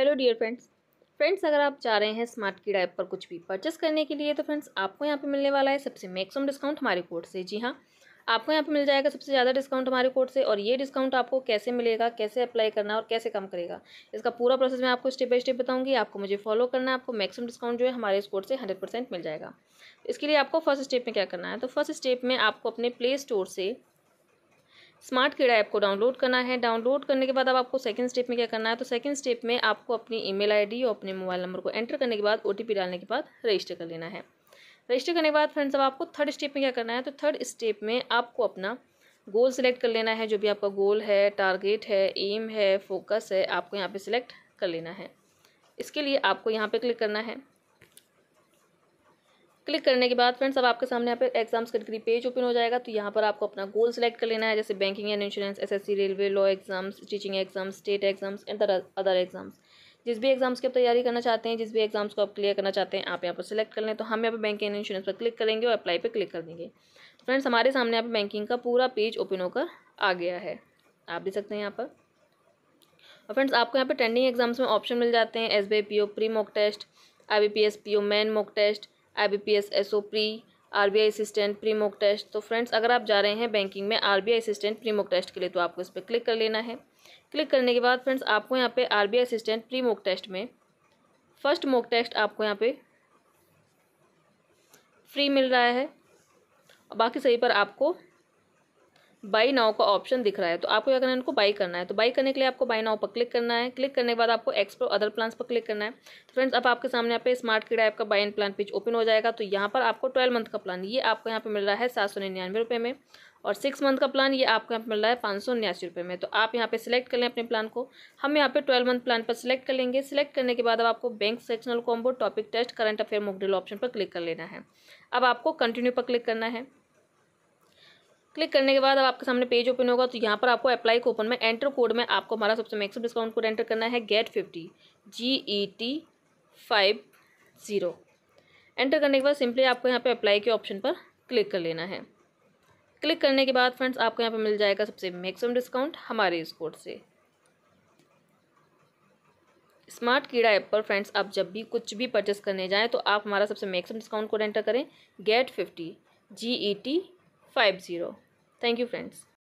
hello dear friends friends अगर आप चाह रहे हैं स्मार्ट की ऐप पर कुछ भी परचेस करने के लिए तो फ्रेंड्स आपको यहाँ पे मिलने वाला है सबसे मैक्सिमम डिस्काउंट हमारे कोड से जी हाँ आपको यहाँ पे मिल जाएगा सबसे ज़्यादा डिस्काउंट हमारे कोड से और ये डिस्काउंट आपको कैसे मिलेगा कैसे अप्लाई करना और कैसे कम करेगा इसका पूरा प्रोसेस मैं आपको स्टेप बाई स्टेप बताऊँगी आपको मुझे फॉलो करना है आपको मैक्सिमम डिस्काउंट जो है हमारे इस कोड से हंड्रेड परसेंट मिल जाएगा इसके लिए आपको फर्स्ट स्टेप में क्या करना है तो फर्स्ट स्टेप में आपको अपने प्ले स्टोर से स्मार्ट कीड़ा ऐप को डाउनलोड करना है डाउनलोड करने के बाद अब आपको सेकंड स्टेप में क्या करना है तो सेकंड स्टेप में आपको अपनी ईमेल आईडी और अपने मोबाइल नंबर को एंटर करने के बाद ओटीपी डालने के बाद रजिस्टर कर लेना है रजिस्टर करने के बाद फ्रेंड्स अब आपको थर्ड स्टेप में क्या करना है तो थर्ड स्टेप में आपको अपना गोल सेलेक्ट कर लेना है जो भी आपका गोल है टारगेट है एम है फोकस है आपको यहाँ पर सिलेक्ट कर लेना है इसके लिए आपको यहाँ पर क्लिक करना है क्लिक करने के बाद फ्रेंड्स अब आपके सामने यहाँ पे एग्जाम्स कैटेगरी पेज ओपन हो जाएगा तो यहाँ पर आपको अपना गोल सेलेक्ट कर लेना है जैसे banking and insurance SSC railway law exams teaching exams state exams and other exams जिस भी एग्जाम्स की आप तैयारी करना चाहते हैं जिस भी एग्जाम्स को आप क्लियर करना चाहते हैं आप यहाँ पर सिलेक्ट कर लें तो हम यहाँ पर बैंकिंग एंड इंश्योरेंस पर क्लिक करेंगे और अप्लाई पर क्लिक कर देंगे फ्रेंड्स हमारे सामने यहाँ पर बैंकिंग का पूरा पेज ओपन होकर आ गया है आप देख सकते हैं यहाँ पर और फ्रेंड्स आपको यहाँ पर ट्रेंडिंग एग्जाम्स में ऑप्शन मिल जाते हैं S B P O pre mock test I B P S P O main mock test I B P S S O pre R B I assistant pre mock test तो friends अगर आप जा रहे हैं banking में R B I assistant pre mock test के लिए तो आपको इस पर क्लिक कर लेना है क्लिक करने के बाद फ्रेंड्स आपको यहाँ पे R B I assistant pre mock test में फर्स्ट मोक टेस्ट आपको यहाँ पे फ्री मिल रहा है बाकी सही पर आपको बाई नाव का ऑप्शन दिख रहा है तो आपको क्या करना है इनको बाई करना है तो बाई करने के लिए आपको बाई नाव पर क्लिक करना है क्लिक करने के बाद आपको एक्सप्रो अदर प्लान्स पर क्लिक करना है तो फ्रेंड्स अब आपके सामने यहाँ पे स्मार्ट कीड़ा ऐप का buy and plan page open हो जाएगा तो यहाँ पर आपको ट्वेल्व मंथ का प्लान ये आपको यहाँ पर मिल रहा है सात सौ निन्यानवे रुपये में और सिक्स मंथ का प्लान ये आपको यहाँ पर मिल रहा है पाँच सौ उन्यासी रुपये में तो आप यहाँ पर सिलेक्ट कर लें अपने प्लान को हम यहाँ पर ट्वेल्व मंथ प्लान पर सिलेक्ट कर लेंगे सिलेक्ट करने के बाद अब आपको bank sectional combo topic test current affair मोकडल ऑप्शन पर क्लिक कर लेना है अब आपको कंटिन्यू पर क्लिक करना है क्लिक करने के बाद अब आपके सामने पेज ओपन होगा तो यहाँ पर आपको अप्लाई कोपन में एंटर कोड में आपको हमारा सबसे मैक्सिमम डिस्काउंट कोड एंटर करना है get fifty G E T five zero enter करने के बाद सिंपली आपको यहाँ पे अप्लाई के ऑप्शन पर क्लिक कर लेना है क्लिक करने के बाद फ्रेंड्स आपको यहाँ पर मिल जाएगा सबसे मैक्सिमम डिस्काउंट हमारे इस कोड से स्मार्ट कीड़ा ऐप पर फ्रेंड्स आप जब भी कुछ भी परचेस करने जाएँ तो आप हमारा सबसे मैक्सिमम डिस्काउंट कोड एंटर करें get fifty G E T 50 thank you friends